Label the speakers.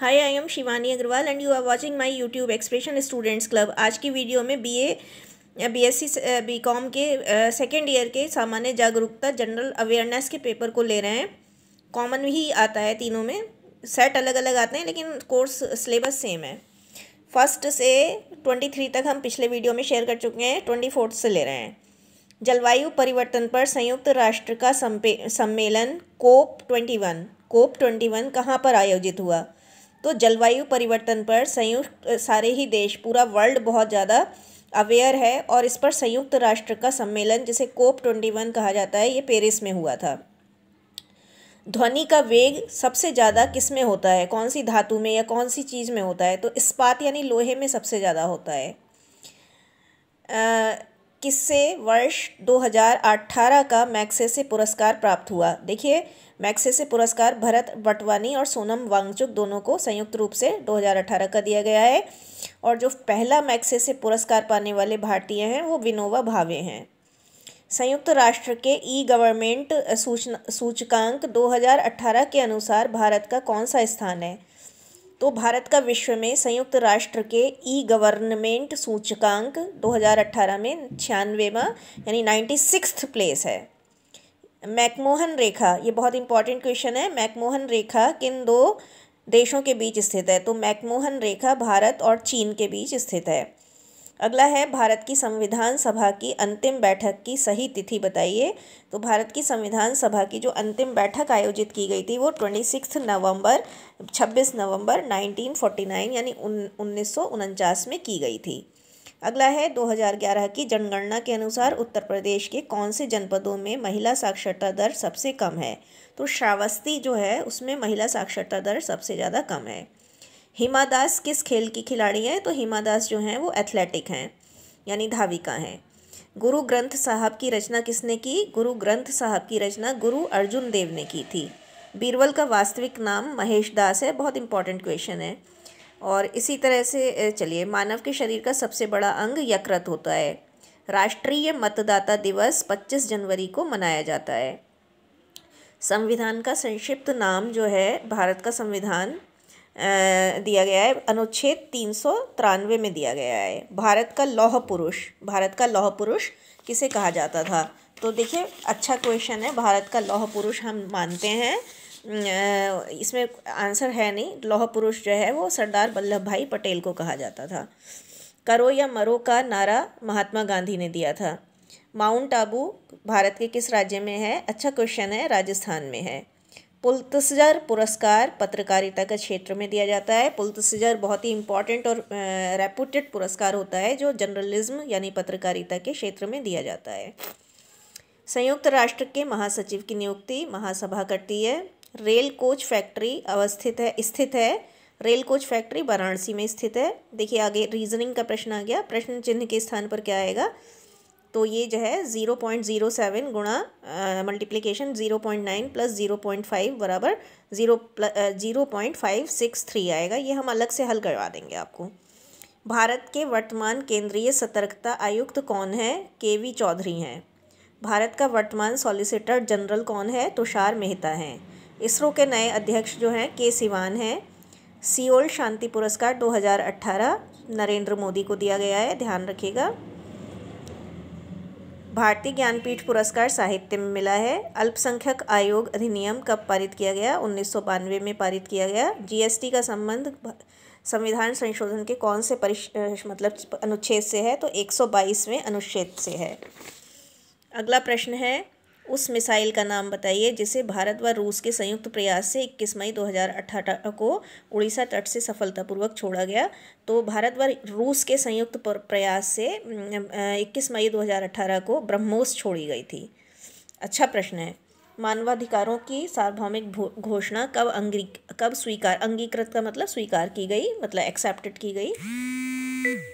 Speaker 1: hi I am Shivani Agrawal and you are watching my YouTube expression students club आज की video में BA BSc BCom के second uh, year के सामान्य जागरूकता जनरल अवेयरनेस के पेपर को ले रहे हैं कॉमन ही आता है तीनों में सेट अलग अलग आते हैं लेकिन कोर्स सिलेबस सेम है फर्स्ट से ट्वेंटी थ्री तक हम पिछले वीडियो में शेयर कर चुके हैं ट्वेंटी फोर्थ से ले रहे हैं जलवायु परिवर्तन पर संयुक्त राष्ट्र का सम्मेलन COP twenty one COP twenty one कहाँ पर आयोजित हुआ तो जलवायु परिवर्तन पर संयुक्त सारे ही देश पूरा वर्ल्ड बहुत ज़्यादा अवेयर है और इस पर संयुक्त राष्ट्र का सम्मेलन जिसे कोप ट्वेंटी वन कहा जाता है ये पेरिस में हुआ था ध्वनि का वेग सबसे ज़्यादा किस में होता है कौन सी धातु में या कौन सी चीज़ में होता है तो इस्पात यानी लोहे में सबसे ज़्यादा होता है आ, किससे वर्ष 2018 का मैक्सेसे पुरस्कार प्राप्त हुआ देखिए मैक्सेसे पुरस्कार भरत बटवानी और सोनम वांगचुक दोनों को संयुक्त रूप से 2018 का दिया गया है और जो पहला मैक्सेसे पुरस्कार पाने वाले भारतीय हैं वो विनोवा भावे हैं संयुक्त राष्ट्र के ई गवर्नमेंट सूचना सूचकांक 2018 के अनुसार भारत का कौन सा स्थान है तो भारत का विश्व में संयुक्त राष्ट्र के ई गवर्नमेंट सूचकांक 2018 में छियानवेवा यानी नाइन्टी सिक्स प्लेस है मैकमोहन रेखा ये बहुत इंपॉर्टेंट क्वेश्चन है मैकमोहन रेखा किन दो देशों के बीच स्थित है तो मैकमोहन रेखा भारत और चीन के बीच स्थित है अगला है भारत की संविधान सभा की अंतिम बैठक की सही तिथि बताइए तो भारत की संविधान सभा की जो अंतिम बैठक आयोजित की गई थी वो ट्वेंटी सिक्स नवम्बर छब्बीस नवम्बर नाइनटीन फोर्टी नाइन यानी उन्नीस सौ उनचास में की गई थी अगला है 2011 की जनगणना के अनुसार उत्तर प्रदेश के कौन से जनपदों में महिला साक्षरता दर सबसे कम है तो श्रावस्ती जो है उसमें महिला साक्षरता दर सबसे ज़्यादा कम है हिमा दास किस खेल की खिलाड़ी हैं तो हिमा दास जो हैं वो एथलेटिक हैं यानी धाविका हैं गुरु ग्रंथ साहब की रचना किसने की गुरु ग्रंथ साहब की रचना गुरु अर्जुन देव ने की थी बीरबल का वास्तविक नाम महेश दास है बहुत इंपॉर्टेंट क्वेश्चन है और इसी तरह से चलिए मानव के शरीर का सबसे बड़ा अंग यकृत होता है राष्ट्रीय मतदाता दिवस 25 जनवरी को मनाया जाता है संविधान का संक्षिप्त नाम जो है भारत का संविधान दिया गया है अनुच्छेद तीन सौ तिरानवे में दिया गया है भारत का लौह पुरुष भारत का लौह पुरुष किसे कहा जाता था तो देखिए अच्छा क्वेश्चन है भारत का लौह पुरुष हम मानते हैं इसमें आंसर है नहीं लौह पुरुष जो है वो सरदार वल्लभ भाई पटेल को कहा जाता था करो या मरो का नारा महात्मा गांधी ने दिया था माउंट आबू भारत के किस राज्य में है अच्छा क्वेश्चन है राजस्थान में है पुलतसजर पुरस्कार पत्रकारिता के क्षेत्र में दिया जाता है पुलतसजर बहुत ही इम्पॉर्टेंट और रेपुटेड पुरस्कार होता है जो जर्नलिज्म यानी पत्रकारिता के क्षेत्र में दिया जाता है संयुक्त राष्ट्र के महासचिव की नियुक्ति महासभा करती है रेल कोच फैक्ट्री अवस्थित है स्थित है रेल कोच फैक्ट्री वाराणसी में स्थित है देखिए आगे रीजनिंग का प्रश्न आ गया प्रश्न चिन्ह के स्थान पर क्या आएगा तो ये जो है ज़ीरो पॉइंट ज़ीरो सेवन गुणा multiplication zero point nine plus zero point five बराबर zero zero point five six three आएगा ये हम अलग से हल करवा देंगे आपको भारत के वर्तमान केंद्रीय सतर्कता आयुक्त कौन है के वी चौधरी हैं भारत का वर्तमान सॉलिसिटर जनरल कौन है तुषार मेहता हैं इसरो के नए अध्यक्ष जो हैं के सिवान हैं सियोल शांति पुरस्कार 2018 नरेंद्र मोदी को दिया गया है ध्यान रखिएगा भारतीय ज्ञानपीठ पुरस्कार साहित्य में मिला है अल्पसंख्यक आयोग अधिनियम कब पारित किया गया उन्नीस में पारित किया गया जीएसटी का संबंध संविधान संशोधन के कौन से परिश मतलब अनुच्छेद से है तो 122वें अनुच्छेद से है अगला प्रश्न है उस मिसाइल का नाम बताइए जिसे भारत व रूस के संयुक्त प्रयास से 21 मई 2018 को उड़ीसा तट से सफलतापूर्वक छोड़ा गया तो भारत व रूस के संयुक्त प्रयास से 21 मई 2018 को ब्रह्मोस छोड़ी गई थी अच्छा प्रश्न है मानवाधिकारों की सार्वभौमिक घोषणा कब अंगी कब स्वीकार अंगीकृत का मतलब स्वीकार की गई मतलब एक्सेप्टेड की गई